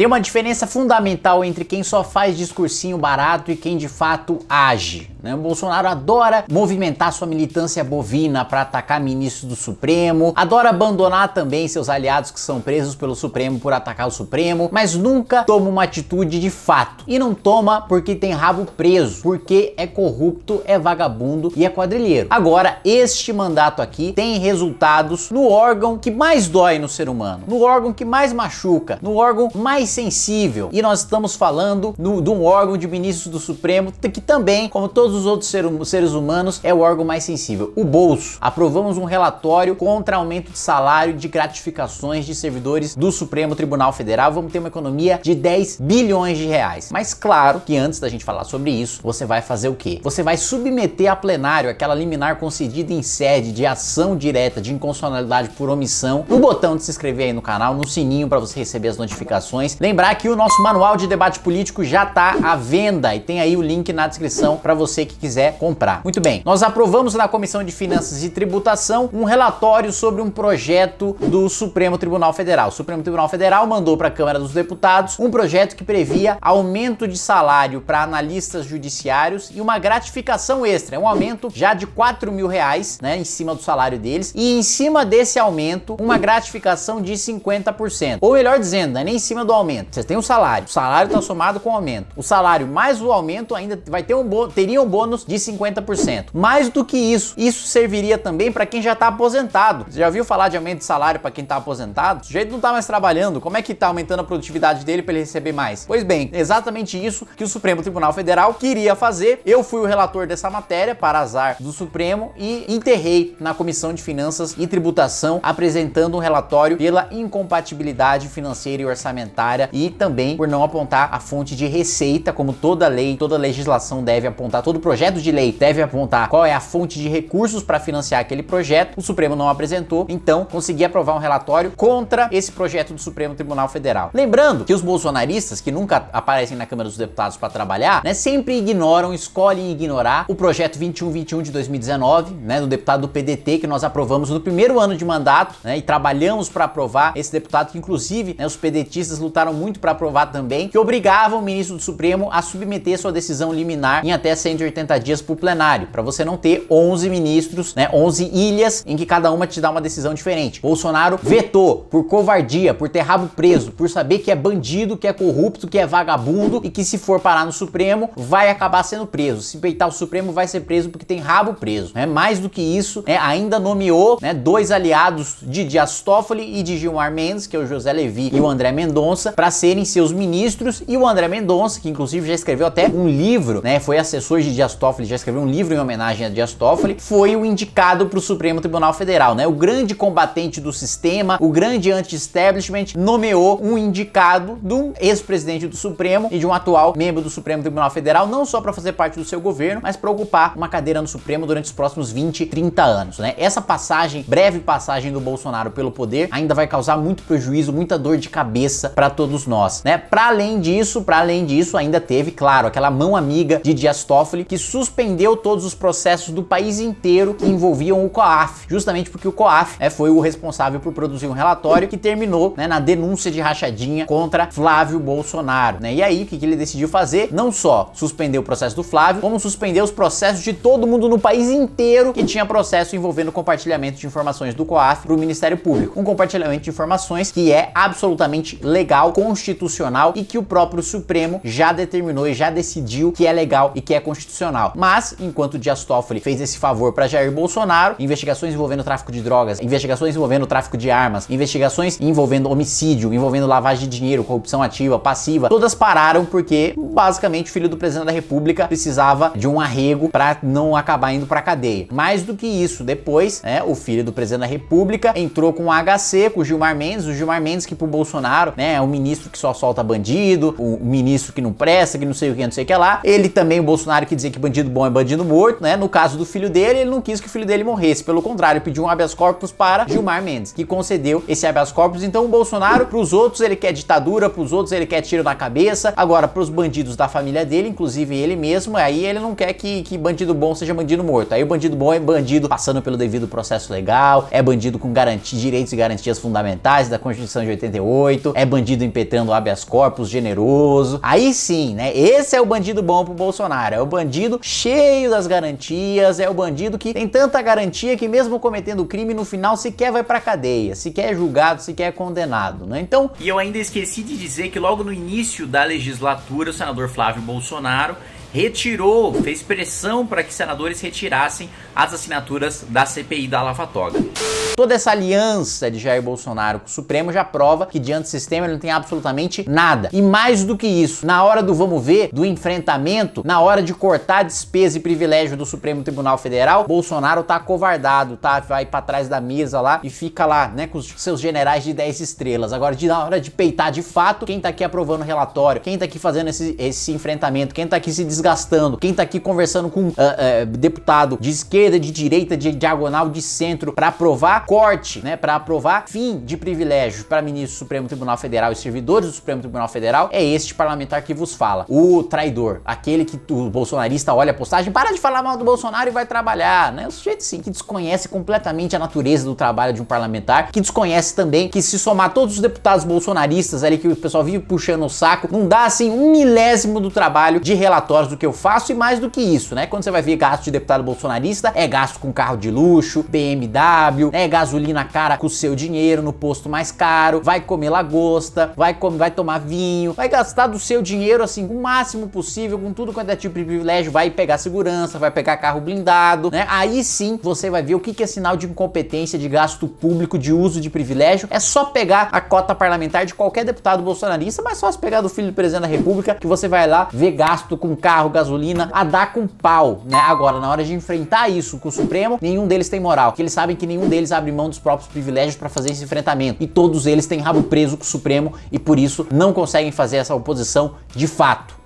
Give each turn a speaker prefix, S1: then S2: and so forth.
S1: Tem uma diferença fundamental entre quem só faz discursinho barato e quem de fato age. Né? O Bolsonaro adora movimentar sua militância bovina para atacar ministros do Supremo, adora abandonar também seus aliados que são presos pelo Supremo por atacar o Supremo, mas nunca toma uma atitude de fato. E não toma porque tem rabo preso, porque é corrupto, é vagabundo e é quadrilheiro. Agora, este mandato aqui tem resultados no órgão que mais dói no ser humano, no órgão que mais machuca, no órgão mais sensível. E nós estamos falando no, de um órgão de ministros do Supremo que também, como todos os outros ser, hum, seres humanos, é o órgão mais sensível. O bolso. Aprovamos um relatório contra aumento de salário de gratificações de servidores do Supremo Tribunal Federal. Vamos ter uma economia de 10 bilhões de reais. Mas claro que antes da gente falar sobre isso, você vai fazer o quê? Você vai submeter a plenário aquela liminar concedida em sede de ação direta de inconstitucionalidade por omissão, no botão de se inscrever aí no canal, no sininho para você receber as notificações Lembrar que o nosso manual de debate político já está à venda e tem aí o link na descrição para você que quiser comprar. Muito bem, nós aprovamos na Comissão de Finanças e Tributação um relatório sobre um projeto do Supremo Tribunal Federal. O Supremo Tribunal Federal mandou para a Câmara dos Deputados um projeto que previa aumento de salário para analistas judiciários e uma gratificação extra, um aumento já de 4 mil reais, né, em cima do salário deles, e em cima desse aumento, uma gratificação de 50%. Ou melhor dizendo, né, nem em cima do aumento. Você tem um salário. O salário está somado com o aumento. O salário mais o aumento ainda vai ter um bônus, teria um bônus de 50%. Mais do que isso, isso serviria também para quem já está aposentado. Você já ouviu falar de aumento de salário para quem está aposentado? O sujeito não está mais trabalhando, como é que está aumentando a produtividade dele para ele receber mais? Pois bem, exatamente isso que o Supremo Tribunal Federal queria fazer. Eu fui o relator dessa matéria para azar do Supremo e enterrei na Comissão de Finanças e Tributação apresentando um relatório pela incompatibilidade financeira e orçamentária área e também por não apontar a fonte de receita, como toda lei, toda legislação deve apontar, todo projeto de lei deve apontar qual é a fonte de recursos para financiar aquele projeto. O Supremo não apresentou, então consegui aprovar um relatório contra esse projeto do Supremo Tribunal Federal. Lembrando que os bolsonaristas que nunca aparecem na Câmara dos Deputados para trabalhar, né, sempre ignoram, escolhem ignorar o projeto 2121 de 2019, né, do deputado do PDT que nós aprovamos no primeiro ano de mandato, né, e trabalhamos para aprovar esse deputado que inclusive, né, os pedetistas lutaram lutaram muito para aprovar também, que obrigava o ministro do Supremo a submeter sua decisão liminar em até 180 dias para o plenário, para você não ter 11 ministros, né, 11 ilhas em que cada uma te dá uma decisão diferente. Bolsonaro vetou por covardia, por ter rabo preso, por saber que é bandido, que é corrupto, que é vagabundo e que se for parar no Supremo vai acabar sendo preso. Se peitar o Supremo vai ser preso porque tem rabo preso. Né? Mais do que isso, né, ainda nomeou né, dois aliados de Dias Toffoli e de Gilmar Mendes, que é o José Levi e o André Mendonça, para serem seus ministros e o André Mendonça, que inclusive já escreveu até um livro, né, foi assessor de Dias Toffoli, já escreveu um livro em homenagem a Dias Toffoli, foi o indicado para o Supremo Tribunal Federal, né? O grande combatente do sistema, o grande anti-establishment nomeou um indicado de um ex-presidente do Supremo e de um atual membro do Supremo Tribunal Federal, não só para fazer parte do seu governo, mas para ocupar uma cadeira no Supremo durante os próximos 20, 30 anos, né? Essa passagem, breve passagem do Bolsonaro pelo poder, ainda vai causar muito prejuízo, muita dor de cabeça para todos nós, né? Para além disso, para além disso, ainda teve, claro, aquela mão amiga de Dias Toffoli que suspendeu todos os processos do país inteiro que envolviam o COAF, justamente porque o COAF né, foi o responsável por produzir um relatório que terminou né, na denúncia de rachadinha contra Flávio Bolsonaro, né? E aí, o que, que ele decidiu fazer? Não só suspender o processo do Flávio, como suspender os processos de todo mundo no país inteiro que tinha processo envolvendo compartilhamento de informações do COAF para o Ministério Público. Um compartilhamento de informações que é absolutamente legal legal, constitucional e que o próprio Supremo já determinou e já decidiu que é legal e que é constitucional. Mas, enquanto Dias Toffoli fez esse favor para Jair Bolsonaro, investigações envolvendo tráfico de drogas, investigações envolvendo tráfico de armas, investigações envolvendo homicídio, envolvendo lavagem de dinheiro, corrupção ativa, passiva, todas pararam porque basicamente o filho do presidente da República precisava de um arrego para não acabar indo para cadeia. Mais do que isso, depois, né, o filho do presidente da República entrou com o HC, com o Gilmar Mendes, o Gilmar Mendes que pro Bolsonaro, né, é um ministro que só solta bandido, o ministro que não presta, que não sei o que, não sei o que lá. Ele também, o Bolsonaro, que dizia que bandido bom é bandido morto, né? No caso do filho dele, ele não quis que o filho dele morresse. Pelo contrário, pediu um habeas corpus para Gilmar Mendes, que concedeu esse habeas corpus. Então, o Bolsonaro, pros outros, ele quer ditadura, pros outros, ele quer tiro na cabeça. Agora, pros bandidos da família dele, inclusive ele mesmo, aí ele não quer que, que bandido bom seja bandido morto. Aí o bandido bom é bandido passando pelo devido processo legal, é bandido com garantia, direitos e garantias fundamentais da Constituição de 88, é bandido em impetrando habeas corpus generoso. Aí sim, né? Esse é o bandido bom pro Bolsonaro. É o bandido cheio das garantias, é o bandido que tem tanta garantia que mesmo cometendo crime no final sequer vai pra cadeia, sequer é julgado, sequer é condenado, né? Então... E eu ainda esqueci de dizer que logo no início da legislatura, o senador Flávio Bolsonaro retirou, fez pressão para que senadores retirassem as assinaturas da CPI da Lava Toga. Toda essa aliança de Jair Bolsonaro com o Supremo já prova que diante do sistema ele não tem absolutamente nada. E mais do que isso, na hora do vamos ver, do enfrentamento, na hora de cortar despesa e privilégio do Supremo Tribunal Federal, Bolsonaro tá covardado, tá? Vai para trás da mesa lá e fica lá, né, com os seus generais de 10 estrelas. Agora, de, na hora de peitar de fato, quem tá aqui aprovando o relatório, quem tá aqui fazendo esse, esse enfrentamento, quem tá aqui se desgastando, quem tá aqui conversando com uh, uh, deputado de esquerda, de direita, de diagonal, de centro, para aprovar corte, né, para aprovar fim de privilégios para ministro do Supremo Tribunal Federal e servidores do Supremo Tribunal Federal, é este parlamentar que vos fala, o traidor, aquele que o bolsonarista olha a postagem, para de falar mal do Bolsonaro e vai trabalhar, né? O sujeito sim que desconhece completamente a natureza do trabalho de um parlamentar, que desconhece também que se somar todos os deputados bolsonaristas ali que o pessoal vive puxando o saco, não dá assim um milésimo do trabalho de relatórios do que eu faço e mais do que isso, né? Quando você vai ver gasto de deputado bolsonarista, é gasto com carro de luxo, BMW, é né, gasto gasolina cara com o seu dinheiro no posto mais caro, vai comer lagosta, vai, vai tomar vinho, vai gastar do seu dinheiro assim o máximo possível, com tudo quanto é tipo de privilégio, vai pegar segurança, vai pegar carro blindado, né? Aí sim você vai ver o que, que é sinal de incompetência, de gasto público, de uso de privilégio. É só pegar a cota parlamentar de qualquer deputado bolsonarista, mas só se pegar do filho do presidente da república, que você vai lá ver gasto com carro, gasolina, a dar com pau, né? Agora, na hora de enfrentar isso com o Supremo, nenhum deles tem moral, que eles sabem que nenhum deles abre abrir mão dos próprios privilégios para fazer esse enfrentamento. E todos eles têm rabo preso com o Supremo e por isso não conseguem fazer essa oposição de fato.